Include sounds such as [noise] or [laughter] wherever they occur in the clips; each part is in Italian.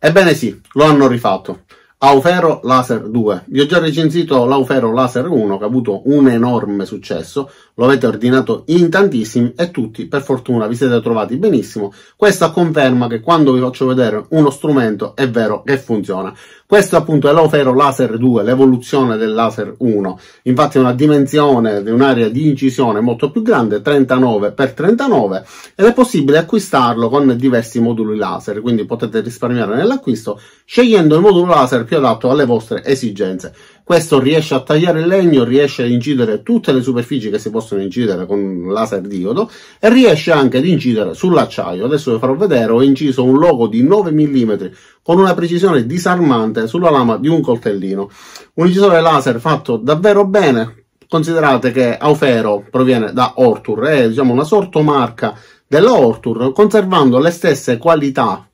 Ebbene sì, lo hanno rifatto. Aufero Laser 2. Vi ho già recensito l'Aufero Laser 1 che ha avuto un enorme successo, lo avete ordinato in tantissimi e tutti per fortuna vi siete trovati benissimo. Questa conferma che quando vi faccio vedere uno strumento è vero che funziona. Questo appunto è l'Ofero Laser 2, l'evoluzione del Laser 1. Infatti è una dimensione di un'area di incisione molto più grande, 39x39, ed è possibile acquistarlo con diversi moduli laser, quindi potete risparmiare nell'acquisto scegliendo il modulo laser più adatto alle vostre esigenze. Questo riesce a tagliare il legno, riesce a incidere tutte le superfici che si possono incidere con laser diodo e riesce anche ad incidere sull'acciaio. Adesso vi farò vedere, ho inciso un logo di 9 mm con una precisione disarmante sulla lama di un coltellino. Un incisore laser fatto davvero bene, considerate che Aufero proviene da Ortur, è diciamo, una sortomarca della Ortur, conservando le stesse qualità,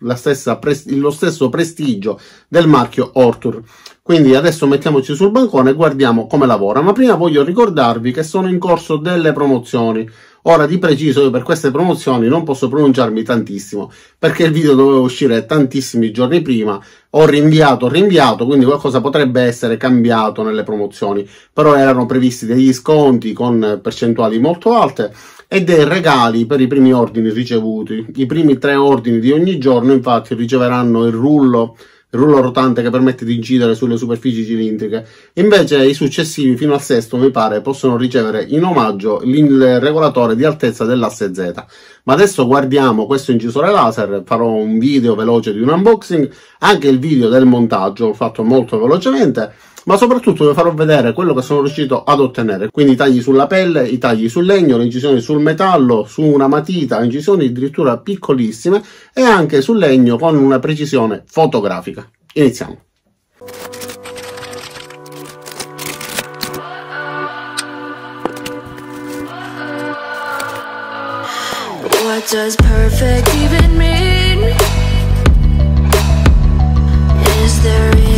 pres- lo stesso prestigio del marchio Ortur. Quindi adesso mettiamoci sul bancone e guardiamo come lavora, ma prima voglio ricordarvi che sono in corso delle promozioni. Ora di preciso io per queste promozioni non posso pronunciarmi tantissimo perché il video doveva uscire tantissimi giorni prima, ho rinviato, ho rinviato, quindi qualcosa potrebbe essere cambiato nelle promozioni, però erano previsti degli sconti con percentuali molto alte e dei regali per i primi ordini ricevuti. I primi tre ordini di ogni giorno infatti riceveranno il rullo, il rullo rotante che permette di incidere sulle superfici cilindriche, invece i successivi fino al sesto mi pare possono ricevere in omaggio il regolatore di altezza dell'asse Z. Ma adesso guardiamo questo incisore laser, farò un video veloce di un unboxing, anche il video del montaggio fatto molto velocemente ma soprattutto vi farò vedere quello che sono riuscito ad ottenere quindi i tagli sulla pelle i tagli sul legno le incisioni sul metallo su una matita incisioni addirittura piccolissime e anche sul legno con una precisione fotografica iniziamo What does perfect even mean? Is there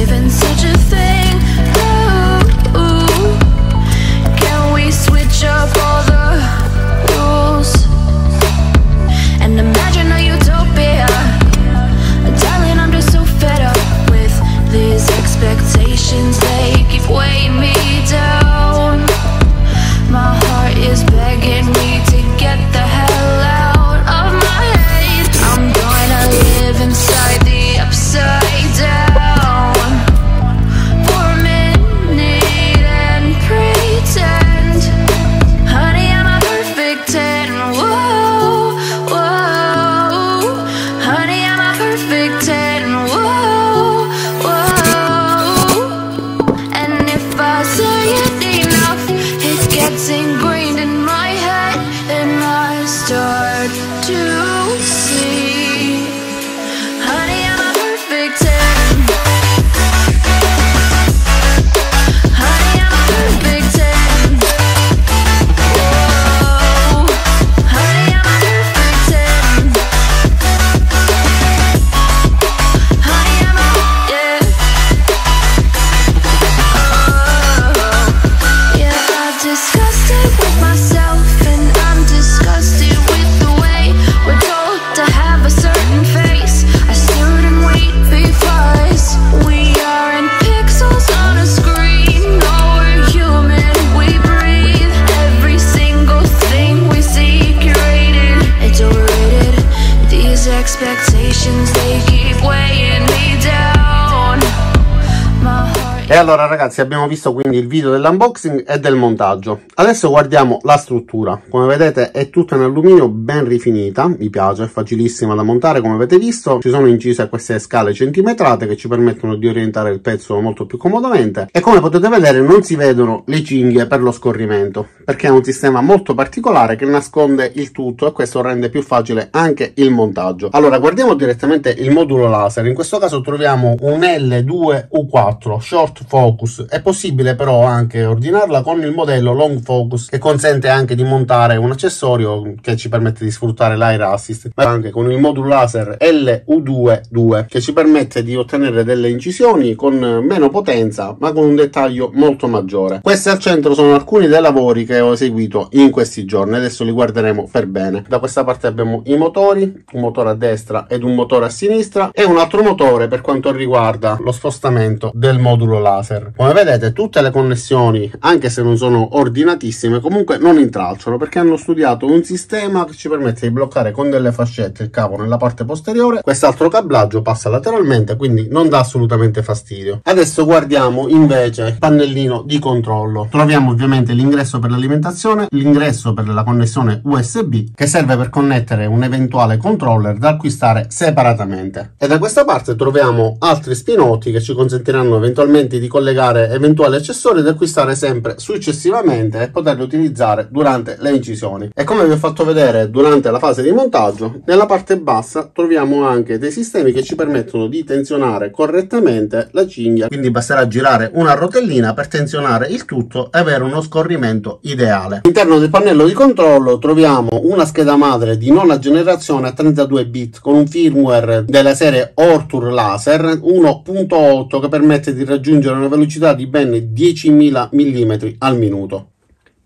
E allora ragazzi abbiamo visto quindi il video dell'unboxing e del montaggio. Adesso guardiamo la struttura. Come vedete è tutta in alluminio ben rifinita, mi piace, è facilissima da montare come avete visto. Ci sono incise queste scale centimetrate che ci permettono di orientare il pezzo molto più comodamente. E come potete vedere non si vedono le cinghie per lo scorrimento, perché è un sistema molto particolare che nasconde il tutto e questo rende più facile anche il montaggio. Allora guardiamo direttamente il modulo laser. In questo caso troviamo un L2U4 short short focus. È possibile però anche ordinarla con il modello long focus che consente anche di montare un accessorio che ci permette di sfruttare l'air assist, ma anche con il modulo laser LU22 che ci permette di ottenere delle incisioni con meno potenza ma con un dettaglio molto maggiore. Queste al centro sono alcuni dei lavori che ho eseguito in questi giorni, adesso li guarderemo per bene. Da questa parte abbiamo i motori, un motore a destra ed un motore a sinistra e un altro motore per quanto riguarda lo spostamento del modulo laser laser. Come vedete tutte le connessioni, anche se non sono ordinatissime, comunque non intralciano perché hanno studiato un sistema che ci permette di bloccare con delle fascette il cavo nella parte posteriore, quest'altro cablaggio passa lateralmente quindi non dà assolutamente fastidio. Adesso guardiamo invece il pannellino di controllo. Troviamo ovviamente l'ingresso per l'alimentazione, l'ingresso per la connessione USB che serve per connettere un eventuale controller da acquistare separatamente. E da questa parte troviamo altri spinotti che ci consentiranno eventualmente consente di collegare eventuali accessori da acquistare sempre successivamente e poterli utilizzare durante le incisioni. E come vi ho fatto vedere durante la fase di montaggio, nella parte bassa troviamo anche dei sistemi che ci permettono di tensionare correttamente la cinghia, quindi basterà girare una rotellina per tensionare il tutto e avere uno scorrimento ideale. All'interno del pannello di controllo troviamo una scheda madre di nona generazione a 32 bit con un firmware della serie Ortur Laser 1.8 che permette di raggiungere raggiungere una velocità di ben 10.000 mm al minuto.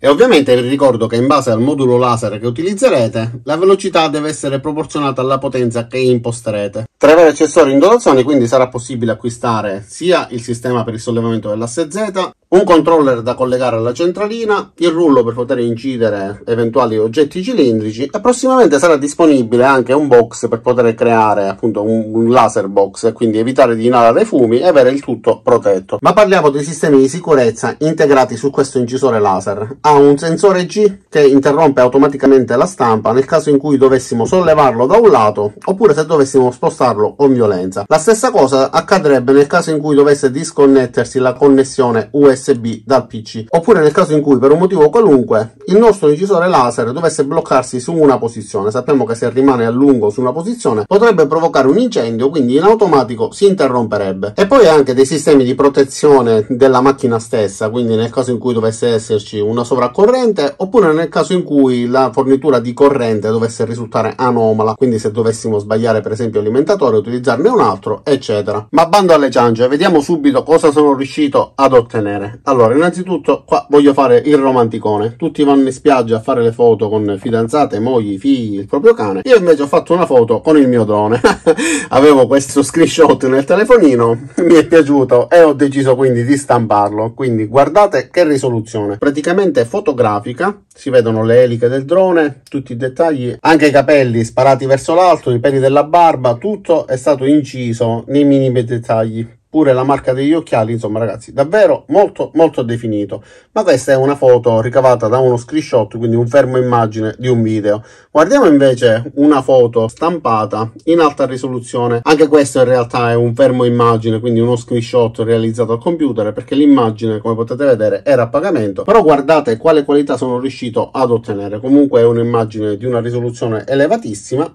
E ovviamente vi ricordo che in base al modulo laser che utilizzerete, la velocità deve essere proporzionata alla potenza che imposterete. Tra i vari accessori in dotazione quindi sarà possibile acquistare sia il sistema per il sollevamento dell'asse Z, un controller da collegare alla centralina, il rullo per poter incidere eventuali oggetti cilindrici e prossimamente sarà disponibile anche un box per poter creare appunto un laser box e quindi evitare di inalare fumi e avere il tutto protetto. Ma parliamo dei sistemi di sicurezza integrati su questo incisore laser. Ha un sensore G che interrompe automaticamente la stampa nel caso in cui dovessimo sollevarlo da un lato oppure se dovessimo spostarlo con violenza. La stessa cosa accadrebbe nel caso in cui dovesse disconnettersi la connessione USB USB dal PC, oppure nel caso in cui per un motivo qualunque il nostro incisore laser dovesse bloccarsi su una posizione, sappiamo che se rimane a lungo su una posizione potrebbe provocare un incendio, quindi in automatico si interromperebbe. E poi anche dei sistemi di protezione della macchina stessa, quindi nel caso in cui dovesse esserci una sovraccorrente, oppure nel caso in cui la fornitura di corrente dovesse risultare anomala, quindi se dovessimo sbagliare per esempio l'alimentatore, utilizzarne un altro, eccetera. Ma bando alle ciance, vediamo subito cosa sono riuscito ad ottenere. Allora, innanzitutto qua voglio fare il romanticone. Tutti vanno in spiaggia a fare le foto con fidanzate, mogli, figli, il proprio cane. Io invece ho fatto una foto con il mio drone. [laughs] Avevo questo screenshot nel telefonino, [laughs] mi è piaciuto e ho deciso quindi di stamparlo. Quindi guardate che risoluzione. Praticamente fotografica, si vedono le eliche del drone, tutti i dettagli, anche i capelli sparati verso l'alto, i peli della barba, tutto è stato inciso nei minimi dettagli pure la marca degli occhiali, insomma ragazzi, davvero molto molto definito. Ma questa è una foto ricavata da uno screenshot, quindi un fermo immagine di un video. Guardiamo invece una foto stampata in alta risoluzione. Anche questo in realtà è un fermo immagine, quindi uno screenshot realizzato al computer, perché l'immagine, come potete vedere, era a pagamento. Però guardate quale qualità sono riuscito ad ottenere. Comunque è un'immagine di una risoluzione elevatissima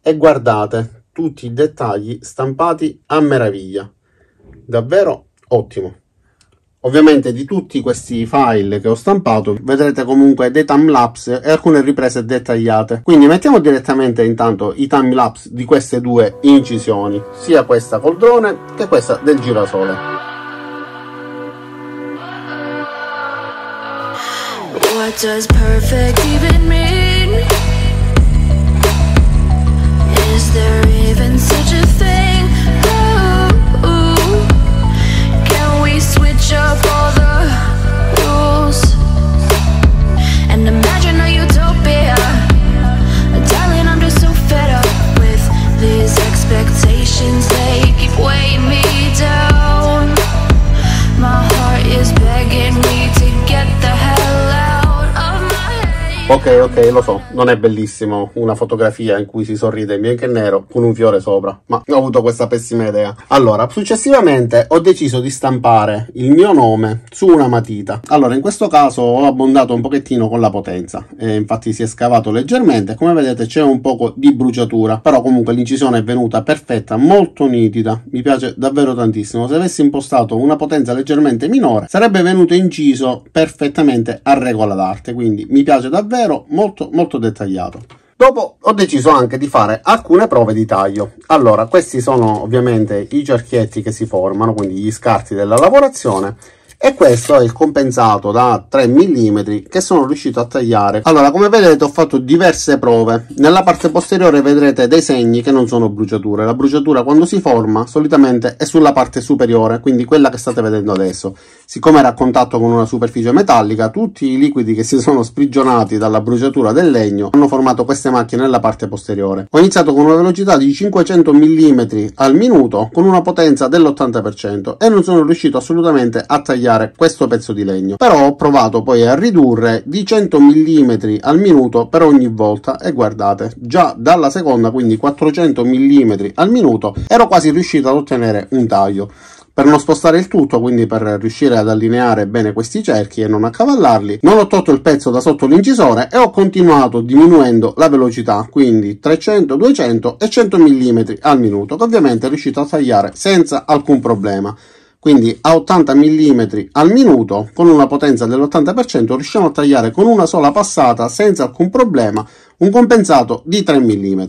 e guardate tutti i dettagli stampati a meraviglia davvero ottimo. Ovviamente di tutti questi file che ho stampato vedrete comunque dei timelapse e alcune riprese dettagliate. Quindi mettiamo direttamente intanto i timelapse di queste due incisioni, sia questa col drone che questa del girasole. What does perfect even mean? Is there Ok, ok, lo so, non è bellissimo una fotografia in cui si sorride in bianco e nero con un fiore sopra, ma ho avuto questa pessima idea. Allora, successivamente ho deciso di stampare il mio nome su una matita. Allora, in questo caso ho abbondato un pochettino con la potenza, eh, infatti si è scavato leggermente, come vedete c'è un poco di bruciatura, però comunque l'incisione è venuta perfetta, molto nitida, mi piace davvero tantissimo. Se avessi impostato una potenza leggermente minore, sarebbe venuto inciso perfettamente a regola d'arte, quindi mi piace davvero davvero molto molto dettagliato. Dopo ho deciso anche di fare alcune prove di taglio. Allora, questi sono ovviamente i cerchietti che si formano, quindi gli scarti della lavorazione e questo è il compensato da 3 mm che sono riuscito a tagliare allora come vedete ho fatto diverse prove nella parte posteriore vedrete dei segni che non sono bruciature la bruciatura quando si forma solitamente è sulla parte superiore quindi quella che state vedendo adesso Siccome era a contatto con una superficie metallica, tutti i liquidi che si sono sprigionati dalla bruciatura del legno hanno formato queste macchie nella parte posteriore. Ho iniziato con una velocità di 500 mm al minuto con una potenza dell'80% e non sono riuscito assolutamente a tagliare questo pezzo di legno. Però ho provato poi a ridurre di 100 mm al minuto per ogni volta e guardate, già dalla seconda, quindi 400 mm al minuto, ero quasi riuscito ad ottenere un taglio. Per non spostare il tutto, quindi per riuscire ad allineare bene questi cerchi e non accavallarli, non ho tolto il pezzo da sotto l'incisore e ho continuato diminuendo la velocità, quindi 300, 200 e 100 mm al minuto, che ovviamente è riuscito a tagliare senza alcun problema quindi a 80 mm al minuto con una potenza dell'80% riusciamo a tagliare con una sola passata senza alcun problema un compensato di 3 mm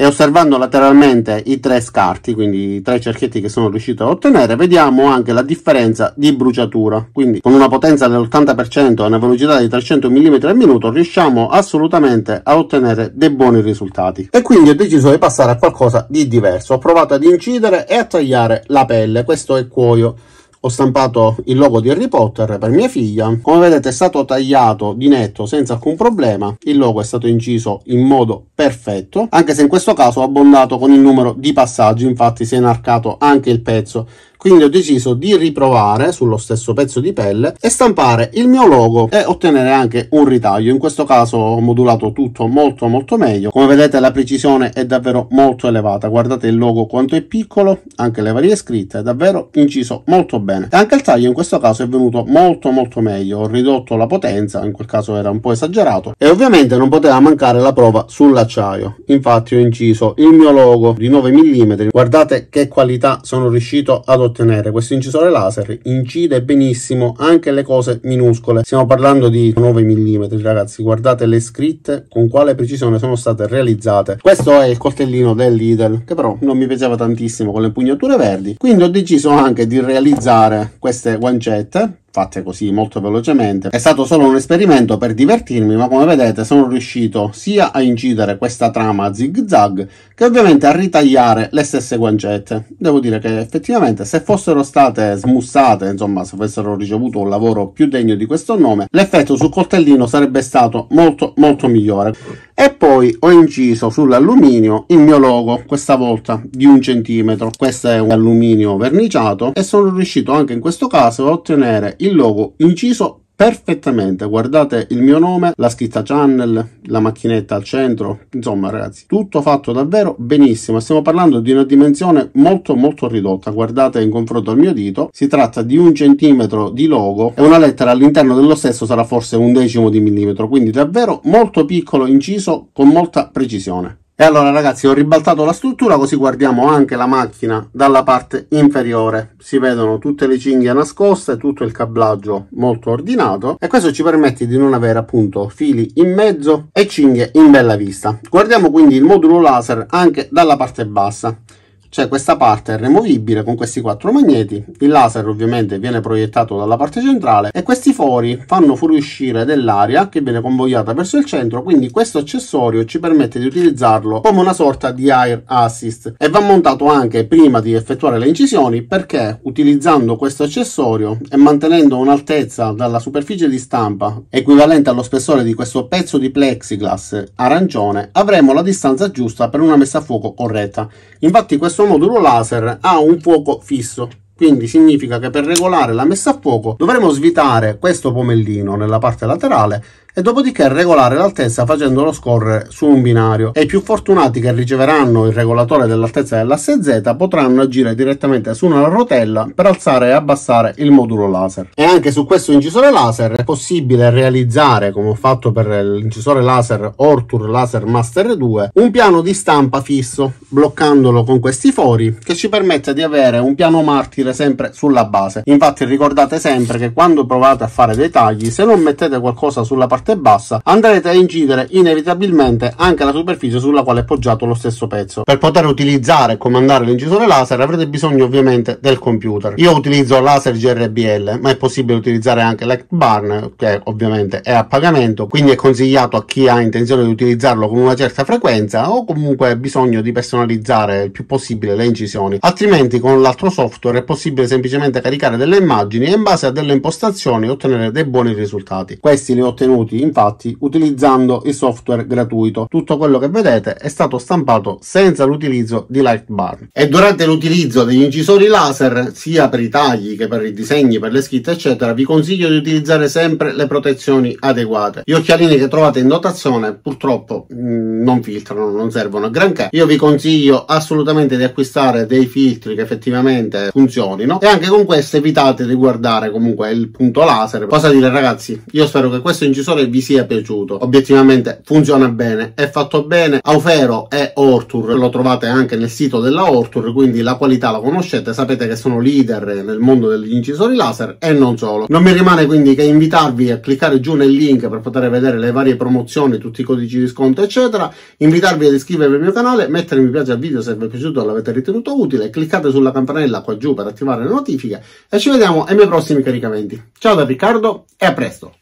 e osservando lateralmente i tre scarti, quindi i tre cerchietti che sono riuscito a ottenere, vediamo anche la differenza di bruciatura. Quindi con una potenza dell'80% e una velocità di 300 mm al minuto riusciamo assolutamente a ottenere dei buoni risultati. E quindi ho deciso di passare a qualcosa di diverso. Ho provato ad incidere e a tagliare la pelle, questo è cuoio ho stampato il logo di Harry Potter per mia figlia come vedete è stato tagliato di netto senza alcun problema il logo è stato inciso in modo perfetto anche se in questo caso ho abbondato con il numero di passaggi infatti si è inarcato anche il pezzo quindi ho deciso di riprovare sullo stesso pezzo di pelle e stampare il mio logo e ottenere anche un ritaglio in questo caso ho modulato tutto molto molto meglio come vedete la precisione è davvero molto elevata guardate il logo quanto è piccolo anche le varie scritte è davvero inciso molto bene e anche il taglio in questo caso è venuto molto molto meglio ho ridotto la potenza in quel caso era un po' esagerato e ovviamente non poteva mancare la prova sull'acciaio infatti ho inciso il mio logo di 9 mm guardate che qualità sono riuscito ad ottenere ottenere questo incisore laser incide benissimo anche le cose minuscole stiamo parlando di 9 mm ragazzi guardate le scritte con quale precisione sono state realizzate questo è il coltellino del Lidl che però non mi piaceva tantissimo con le impugnature verdi quindi ho deciso anche di realizzare queste guancette fatte così molto velocemente. È stato solo un esperimento per divertirmi, ma come vedete sono riuscito sia a incidere questa trama a zig zag che ovviamente a ritagliare le stesse guancette. Devo dire che effettivamente se fossero state smussate, insomma se avessero ricevuto un lavoro più degno di questo nome, l'effetto sul coltellino sarebbe stato molto molto migliore e poi ho inciso sull'alluminio il mio logo questa volta di un centimetro questo è un alluminio verniciato e sono riuscito anche in questo caso a ottenere il logo inciso perfettamente. Guardate il mio nome, la scritta channel, la macchinetta al centro, insomma ragazzi, tutto fatto davvero benissimo. Stiamo parlando di una dimensione molto molto ridotta, guardate in confronto al mio dito, si tratta di un centimetro di logo e una lettera all'interno dello stesso sarà forse un decimo di millimetro, quindi davvero molto piccolo inciso con molta precisione. E allora ragazzi ho ribaltato la struttura così guardiamo anche la macchina dalla parte inferiore. Si vedono tutte le cinghie nascoste, tutto il cablaggio molto ordinato e questo ci permette di non avere appunto fili in mezzo e cinghie in bella vista. Guardiamo quindi il modulo laser anche dalla parte bassa c'è questa parte removibile con questi quattro magneti, il laser ovviamente viene proiettato dalla parte centrale e questi fori fanno fuoriuscire dell'aria che viene convogliata verso il centro, quindi questo accessorio ci permette di utilizzarlo come una sorta di air assist e va montato anche prima di effettuare le incisioni perché utilizzando questo accessorio e mantenendo un'altezza dalla superficie di stampa equivalente allo spessore di questo pezzo di plexiglass arancione avremo la distanza giusta per una messa a fuoco corretta. Infatti questo questo modulo laser ha un fuoco fisso quindi significa che per regolare la messa a fuoco dovremo svitare questo pomellino nella parte laterale e dopodiché regolare l'altezza facendolo scorrere su un binario e i più fortunati che riceveranno il regolatore dell'altezza dell'asse Z potranno agire direttamente su una rotella per alzare e abbassare il modulo laser. E anche su questo incisore laser è possibile realizzare, come ho fatto per l'incisore laser Ortur Laser Master 2, un piano di stampa fisso, bloccandolo con questi fori che ci permette di avere un piano martire sempre sulla base. Infatti ricordate sempre che quando provate a fare dei tagli, se non mettete qualcosa sulla parte parte bassa andrete a incidere inevitabilmente anche la superficie sulla quale è poggiato lo stesso pezzo. Per poter utilizzare e comandare l'incisore laser avrete bisogno ovviamente del computer. Io utilizzo laser GRBL ma è possibile utilizzare anche l'ectburn che ovviamente è a pagamento quindi è consigliato a chi ha intenzione di utilizzarlo con una certa frequenza o comunque bisogno di personalizzare il più possibile le incisioni altrimenti con l'altro software è possibile semplicemente caricare delle immagini e in base a delle impostazioni ottenere dei buoni risultati. Questi li ho ottenuti infatti utilizzando il software gratuito. Tutto quello che vedete è stato stampato senza l'utilizzo di Lightbar. E durante l'utilizzo degli incisori laser, sia per i tagli che per i disegni, per le scritte eccetera, vi consiglio di utilizzare sempre le protezioni adeguate. Gli occhialini che trovate in dotazione purtroppo mh, mm, non filtrano, non servono a granché. Io vi consiglio assolutamente di acquistare dei filtri che effettivamente funzionino e anche con questo evitate di guardare comunque il punto laser. Cosa dire ragazzi? Io spero che questo incisore che vi sia piaciuto. Obiettivamente funziona bene, è fatto bene. Aufero è Ortur, lo trovate anche nel sito della Ortur, quindi la qualità la conoscete, sapete che sono leader nel mondo degli incisori laser e non solo. Non mi rimane quindi che invitarvi a cliccare giù nel link per poter vedere le varie promozioni, tutti i codici di sconto eccetera, invitarvi ad iscrivervi al mio canale, mettere mi piace al video se vi è piaciuto o l'avete ritenuto utile, cliccate sulla campanella qua giù per attivare le notifiche e ci vediamo ai miei prossimi caricamenti. Ciao da Riccardo e a presto!